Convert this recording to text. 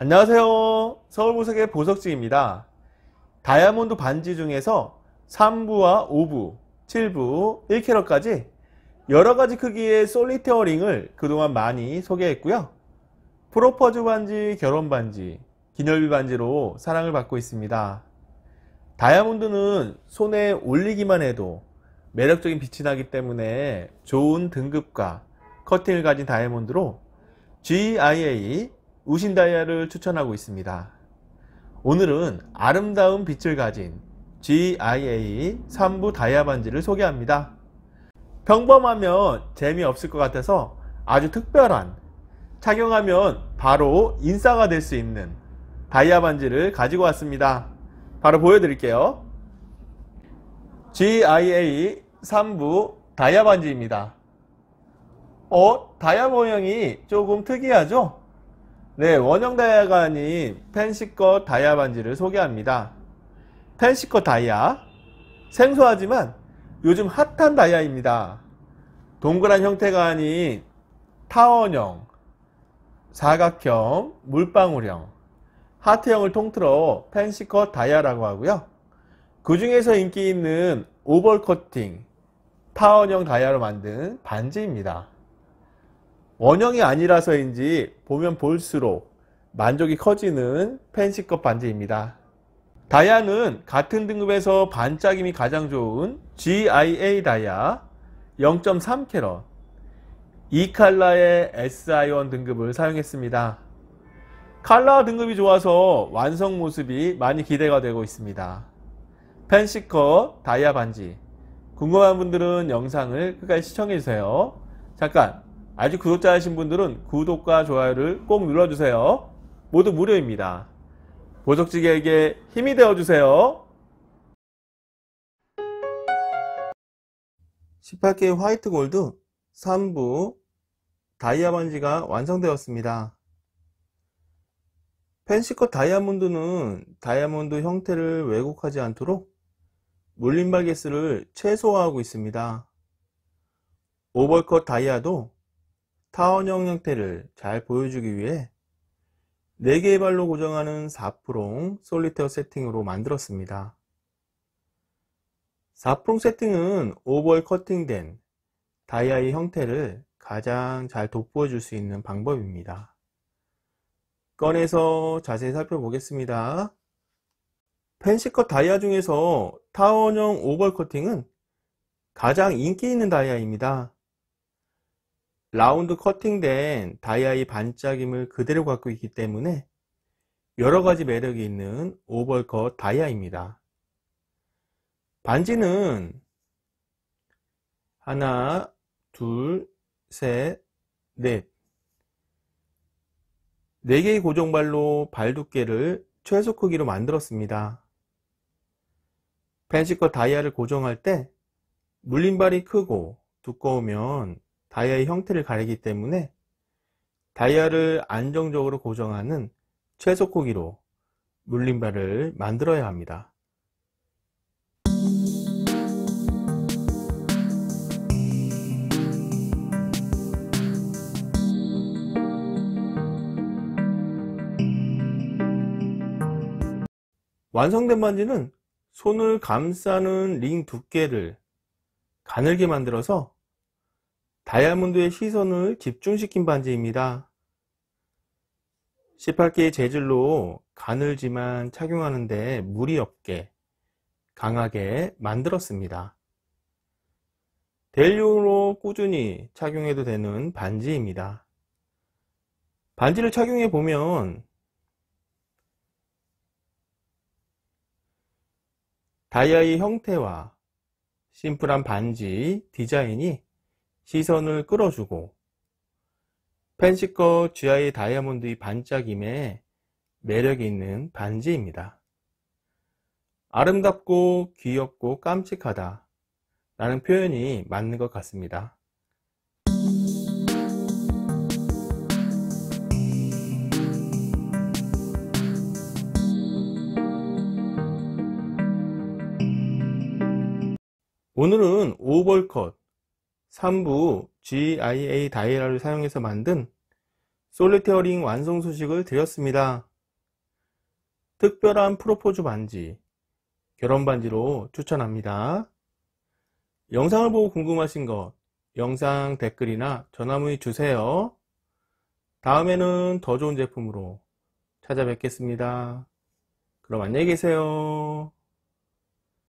안녕하세요. 서울보석의 보석지입니다. 다이아몬드 반지 중에서 3부와 5부, 7부, 1캐럿까지 여러가지 크기의 솔리테어 링을 그동안 많이 소개했고요. 프로포즈 반지, 결혼 반지, 기념비 반지로 사랑을 받고 있습니다. 다이아몬드는 손에 올리기만 해도 매력적인 빛이 나기 때문에 좋은 등급과 커팅을 가진 다이아몬드로 GIA 우신 다이아를 추천하고 있습니다. 오늘은 아름다운 빛을 가진 GIA 3부 다이아 반지를 소개합니다. 평범하면 재미없을 것 같아서 아주 특별한 착용하면 바로 인싸가 될 수 있는 다이아 반지를 가지고 왔습니다. 바로 보여드릴게요. GIA 3부 다이아 반지입니다. 어? 다이아 모형이 조금 특이하죠? 네, 원형 다이아가 아닌 펜시컷 다이아 반지를 소개합니다. 펜시컷 다이아, 생소하지만 요즘 핫한 다이아입니다. 동그란 형태가 아닌 타원형, 사각형, 물방울형, 하트형을 통틀어 펜시컷 다이아라고 하고요. 그 중에서 인기 있는 오벌커팅, 타원형 다이아로 만든 반지입니다. 원형이 아니라서인지 보면 볼수록 만족이 커지는 펜시컷 반지입니다. 다이아는 같은 등급에서 반짝임이 가장 좋은 GIA 다이아 0.3캐럿 이 칼라의 SI원 등급을 사용했습니다. 칼라 등급이 좋아서 완성 모습이 많이 기대가 되고 있습니다. 펜시컷 다이아 반지 궁금한 분들은 영상을 끝까지 시청해주세요. 잠깐 아직 구독자하신 분들은 구독과 좋아요를 꼭 눌러주세요. 모두 무료입니다. 보석지에게 힘이 되어주세요. 18K 화이트 골드 3부 다이아반지가 완성되었습니다. 펜시컷 다이아몬드는 다이아몬드 형태를 왜곡하지 않도록 물림발 개수를 최소화하고 있습니다. 오벌컷 다이아도 타원형 형태를 잘 보여주기 위해 4개의 발로 고정하는 4프롱 솔리테어 세팅으로 만들었습니다. 4프롱 세팅은 오벌 버 커팅된 다이아의 형태를 가장 잘 돋보여 줄 수 있는 방법입니다. 꺼내서 자세히 살펴보겠습니다. 펜시컷 다이아 중에서 타원형 오벌 커팅은 가장 인기 있는 다이아입니다. 라운드 커팅된 다이아의 반짝임을 그대로 갖고 있기 때문에 여러가지 매력이 있는 오벌컷 다이아입니다. 반지는 하나, 둘, 셋, 넷 4개의 고정발로 발 두께를 최소 크기로 만들었습니다. 펜시컷 다이아를 고정할 때물린발이 크고 두꺼우면 다이아의 형태를 가리기 때문에 다이아를 안정적으로 고정하는 최소고기로 물림발을 만들어야 합니다. 완성된 반지는 손을 감싸는 링 두께를 가늘게 만들어서 다이아몬드의 시선을 집중시킨 반지입니다. 18개의 재질로 가늘지만 착용하는데 무리 없게 강하게 만들었습니다. 데일리용으로 꾸준히 착용해도 되는 반지입니다. 반지를 착용해 보면 다이아의 형태와 심플한 반지 디자인이 시선을 끌어주고 펜시커 GI 다이아몬드의 반짝임에 매력이 있는 반지입니다. 아름답고 귀엽고 깜찍하다 라는 표현이 맞는 것 같습니다. 오늘은 오벌컷 3부 GIA 다이라을 사용해서 만든 솔리테어링 완성 소식을 드렸습니다. 특별한 프로포즈 반지, 결혼 반지로 추천합니다. 영상을 보고 궁금하신 것, 영상 댓글이나 전화 문의 주세요. 다음에는 더 좋은 제품으로 찾아뵙겠습니다. 그럼 안녕히 계세요.